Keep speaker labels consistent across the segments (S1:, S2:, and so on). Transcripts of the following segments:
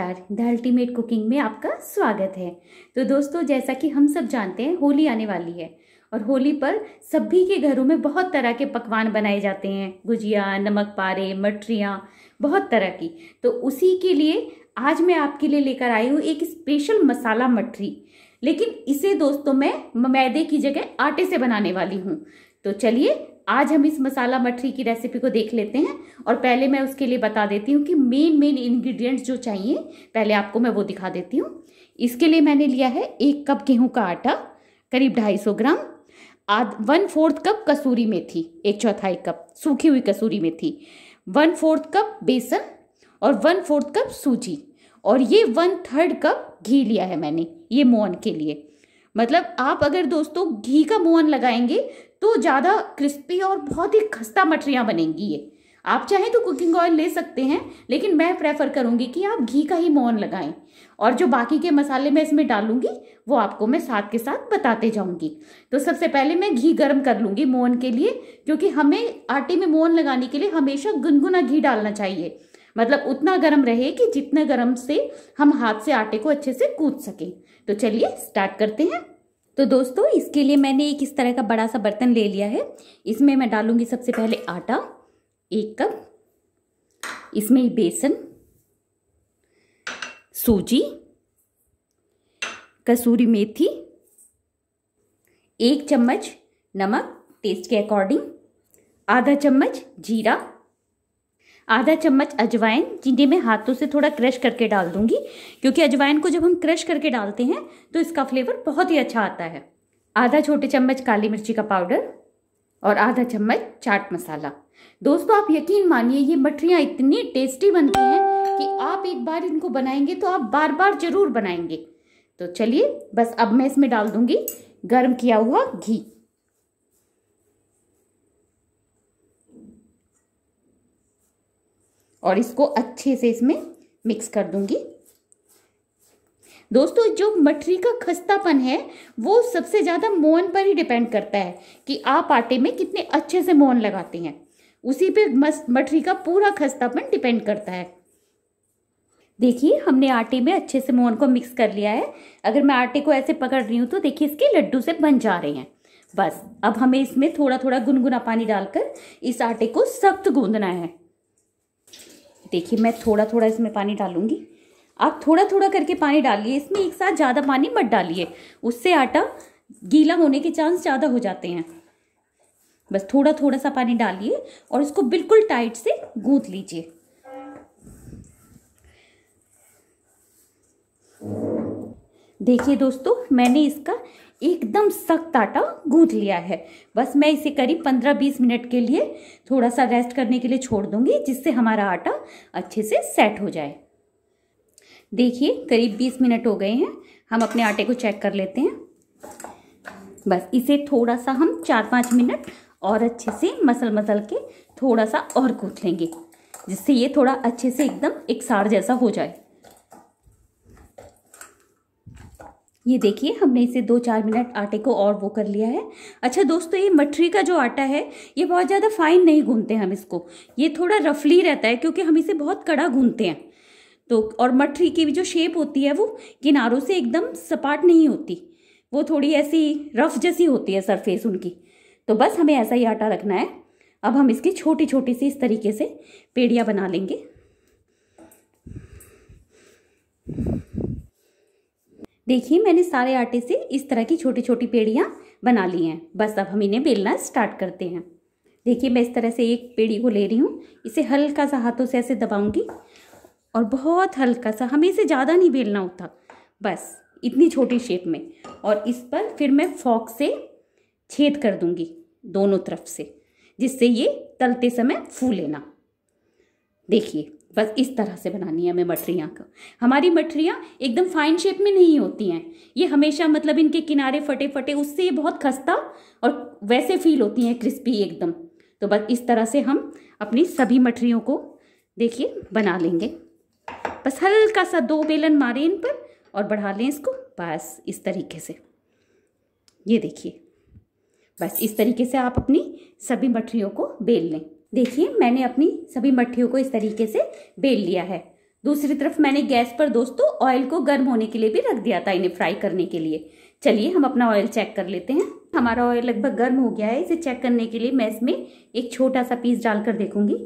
S1: नमस्कार the ultimate cooking में आपका स्वागत है तो दोस्तों जैसा कि हम सब जानते हैं होली आने वाली है और होली पर सभी के घरों में बहुत तरह के पकवान बनाए जाते हैं गुजिया नमक पारे मटरियाँ बहुत तरह की तो उसी के लिए आज मैं आपके लिए लेकर आई हूँ एक स्पेशल मसाला मटरी लेकिन इसे दोस्तों मैं मैदे की जगह आटे से बनाने वाली हूँ तो चलिए आज हम इस मसाला मठरी की रेसिपी को देख लेते हैं और पहले मैं उसके लिए बता देती हूँ कि मेन मेन इंग्रेडिएंट्स जो चाहिए पहले आपको मैं वो दिखा देती हूँ इसके लिए मैंने लिया है एक कप गेहूँ का आटा करीब ढाई सौ ग्राम आध वन फोर्थ कप कसूरी मेथी एक चौथाई कप सूखी हुई कसूरी मेथी वन फोर्थ कप बेसन और वन फोर्थ कप सूजी और ये वन थर्ड कप घी लिया है मैंने ये मोहन के लिए मतलब आप अगर दोस्तों घी का मोहन लगाएंगे तो ज़्यादा क्रिस्पी और बहुत ही खस्ता मठरियाँ बनेंगी ये आप चाहें तो कुकिंग ऑयल ले सकते हैं लेकिन मैं प्रेफर करूँगी कि आप घी का ही मोहन लगाएं और जो बाकी के मसाले मैं इसमें डालूंगी वो आपको मैं साथ के साथ बताते जाऊंगी तो सबसे पहले मैं घी गर्म कर लूँगी मोहन के लिए क्योंकि हमें आटे में मोहन लगाने के लिए हमेशा गुनगुना घी डालना चाहिए मतलब उतना गर्म रहे कि जितना गर्म से हम हाथ से आटे को अच्छे से कूद सकें तो चलिए स्टार्ट करते हैं तो दोस्तों इसके लिए मैंने एक इस तरह का बड़ा सा बर्तन ले लिया है इसमें मैं डालूंगी सबसे पहले आटा एक कप इसमें बेसन सूजी कसूरी मेथी एक चम्मच नमक टेस्ट के अकॉर्डिंग आधा चम्मच जीरा आधा चम्मच अजवाइन जिन्हें मैं हाथों से थोड़ा क्रश करके डाल दूंगी क्योंकि अजवाइन को जब हम क्रश करके डालते हैं तो इसका फ्लेवर बहुत ही अच्छा आता है आधा छोटे चम्मच काली मिर्ची का पाउडर और आधा चम्मच चाट मसाला दोस्तों आप यकीन मानिए ये मठरियाँ इतनी टेस्टी बनती हैं कि आप एक बार इनको बनाएंगे तो आप बार बार जरूर बनाएंगे तो चलिए बस अब मैं इसमें डाल दूंगी गर्म किया हुआ घी और इसको अच्छे से इसमें मिक्स कर दूंगी दोस्तों जो मठरी का खस्तापन है वो सबसे ज़्यादा मोहन पर ही डिपेंड करता है कि आप आटे में कितने अच्छे से मोहन लगाते हैं उसी पे मठरी का पूरा खस्तापन डिपेंड करता है देखिए हमने आटे में अच्छे से मोहन को मिक्स कर लिया है अगर मैं आटे को ऐसे पकड़ रही हूँ तो देखिए इसके लड्डू से बन जा रहे हैं बस अब हमें इसमें थोड़ा थोड़ा गुनगुना पानी डालकर इस आटे को सख्त गूंदना है देखिए मैं थोड़ा थोड़ा इसमें पानी डालूंगी आप थोड़ा थोड़ा करके पानी डालिए इसमें एक साथ ज़्यादा पानी मत डालिए उससे आटा गीला होने के चांस ज़्यादा हो जाते हैं बस थोड़ा थोड़ा सा पानी डालिए और इसको बिल्कुल टाइट से गूँथ लीजिए देखिए दोस्तों मैंने इसका एकदम सख्त आटा गूंथ लिया है बस मैं इसे करीब 15-20 मिनट के लिए थोड़ा सा रेस्ट करने के लिए छोड़ दूंगी जिससे हमारा आटा अच्छे से सेट हो जाए देखिए करीब 20 मिनट हो गए हैं हम अपने आटे को चेक कर लेते हैं बस इसे थोड़ा सा हम चार पाँच मिनट और अच्छे से मसल मसल के थोड़ा सा और गूंथ लेंगे जिससे ये थोड़ा अच्छे से एकदम एक सार जैसा हो जाए ये देखिए हमने इसे दो चार मिनट आटे को और वो कर लिया है अच्छा दोस्तों ये मठरी का जो आटा है ये बहुत ज़्यादा फाइन नहीं गूंथते हम इसको ये थोड़ा रफली रहता है क्योंकि हम इसे बहुत कड़ा गूंथते हैं तो और मठरी की जो शेप होती है वो किनारों से एकदम सपाट नहीं होती वो थोड़ी ऐसी रफ जैसी होती है सरफेस उनकी तो बस हमें ऐसा ही आटा रखना है अब हम इसकी छोटी छोटी सी इस तरीके से पेड़ियाँ बना लेंगे देखिए मैंने सारे आटे से इस तरह की छोटी छोटी पेड़ियाँ बना ली हैं बस अब हम इन्हें बेलना स्टार्ट करते हैं देखिए मैं इस तरह से एक पेड़ी को ले रही हूँ इसे हल्का सा हाथों से ऐसे दबाऊँगी और बहुत हल्का सा हमें इसे ज़्यादा नहीं बेलना होता बस इतनी छोटी शेप में और इस पर फिर मैं फॉक से छेद कर दूंगी दोनों तरफ से जिससे ये तलते समय फूलेना देखिए बस इस तरह से बनानी है हमें मठरियाँ को हमारी मठरियाँ एकदम फाइन शेप में नहीं होती हैं ये हमेशा मतलब इनके किनारे फटे फटे उससे ये बहुत खस्ता और वैसे फील होती हैं क्रिस्पी एकदम तो बस इस तरह से हम अपनी सभी मठरियों को देखिए बना लेंगे बस हल्का सा दो बेलन मारें इन पर और बढ़ा लें इसको बस इस तरीके से ये देखिए बस इस तरीके से आप अपनी सभी मठरियों को बेल लें देखिए मैंने अपनी सभी मट्ठियों को इस तरीके से बेल लिया है दूसरी तरफ मैंने गैस पर दोस्तों ऑयल को गर्म होने के लिए भी रख दिया था इन्हें फ्राई करने के लिए चलिए हम अपना ऑयल चेक कर लेते हैं हमारा ऑयल लगभग गर्म हो गया है इसे चेक करने के लिए मैं इसमें एक छोटा सा पीस डालकर देखूंगी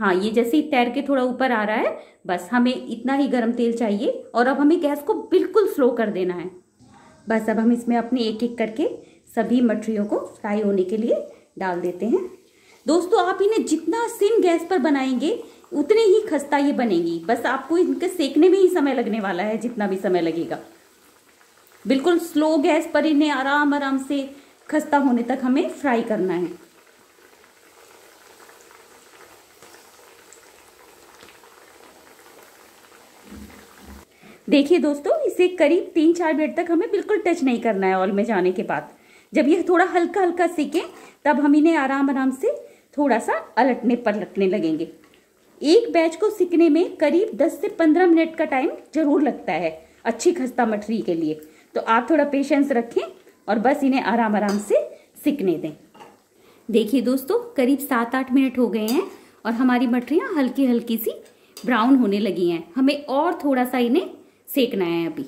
S1: हाँ ये जैसे ही तैर के थोड़ा ऊपर आ रहा है बस हमें इतना ही गर्म तेल चाहिए और अब हमें गैस को बिल्कुल स्लो कर देना है बस अब हम इसमें अपने एक एक करके सभी मटरियों को फ्राई होने के लिए डाल देते हैं दोस्तों आप इन्हें जितना सिम गैस पर बनाएंगे उतने ही खस्ता ये बनेगी बस आपको इनके सेकने में ही समय लगने वाला है जितना भी समय लगेगा बिल्कुल स्लो गैस पर इन्हें आराम आराम से खस्ता होने तक हमें फ्राई करना है देखिए दोस्तों इसे करीब तीन चार मिनट तक हमें बिल्कुल टच नहीं करना है ऑल में जाने के बाद जब ये थोड़ा हल्का हल्का सीखे तब हम इन्हें आराम आराम से थोड़ा सा अलटने पलटने लगेंगे एक बैच को सीखने में करीब 10 से 15 मिनट का टाइम जरूर लगता है अच्छी खस्ता मठरी के लिए तो आप थोड़ा पेशेंस रखें और बस इन्हें आराम आराम से सीखने दें देखिए दोस्तों करीब सात आठ मिनट हो गए हैं और हमारी मठरियाँ हल्की हल्की सी ब्राउन होने लगी हैं हमें और थोड़ा सा इन्हें सेकना है अभी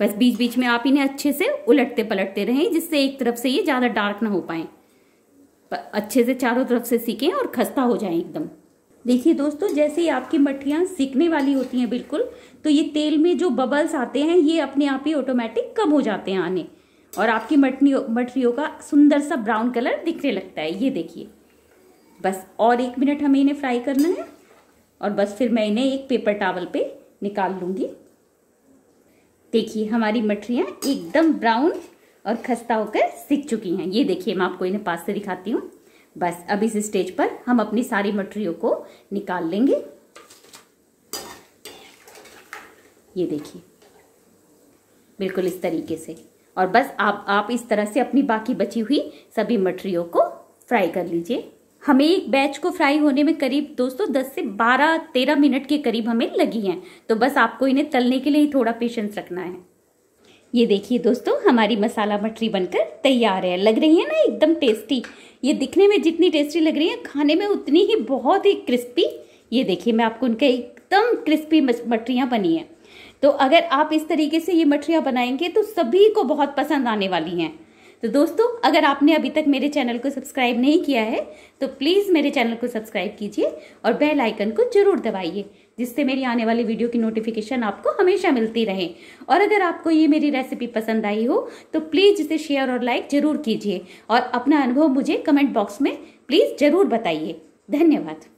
S1: बस बीच बीच में आप इन्हें अच्छे से उलटते पलटते रहें जिससे एक तरफ से ये ज़्यादा डार्क ना हो पाएं अच्छे से चारों तरफ से सीखें और खस्ता हो जाए एकदम देखिए दोस्तों जैसे ही आपकी मट्ठियाँ सीखने वाली होती हैं बिल्कुल तो ये तेल में जो बबल्स आते हैं ये अपने आप ही ऑटोमेटिक कम हो जाते हैं आने और आपकी मटनियों मटरियों का सुंदर सा ब्राउन कलर दिखने लगता है ये देखिए बस और एक मिनट हमें इन्हें फ्राई करना है और बस फिर मैं इन्हें एक पेपर टावल पे निकाल लूँगी देखिए हमारी मटरियाँ एकदम ब्राउन और खस्ता होकर सीख चुकी हैं ये देखिए मैं आपको इन्हें पास से दिखाती हूँ बस अब इस स्टेज पर हम अपनी सारी मटरियों को निकाल लेंगे ये देखिए बिल्कुल इस तरीके से और बस आप आप इस तरह से अपनी बाकी बची हुई सभी मटरियों को फ्राई कर लीजिए हमें एक बैच को फ्राई होने में करीब दोस्तों 10 से 12 13 मिनट के करीब हमें लगी हैं तो बस आपको इन्हें तलने के लिए ही थोड़ा पेशेंस रखना है ये देखिए दोस्तों हमारी मसाला मटरी बनकर तैयार है लग रही है ना एकदम टेस्टी ये दिखने में जितनी टेस्टी लग रही है खाने में उतनी ही बहुत ही क्रिस्पी ये देखिए मैं आपको उनका एकदम क्रिस्पी मटरियाँ बनी हैं तो अगर आप इस तरीके से ये मटरियाँ बनाएंगे तो सभी को बहुत पसंद आने वाली हैं तो दोस्तों अगर आपने अभी तक मेरे चैनल को सब्सक्राइब नहीं किया है तो प्लीज़ मेरे चैनल को सब्सक्राइब कीजिए और बेल आइकन को जरूर दबाइए जिससे मेरी आने वाली वीडियो की नोटिफिकेशन आपको हमेशा मिलती रहे और अगर आपको ये मेरी रेसिपी पसंद आई हो तो प्लीज़ इसे शेयर और लाइक ज़रूर कीजिए और अपना अनुभव मुझे कमेंट बॉक्स में प्लीज़ ज़रूर बताइए धन्यवाद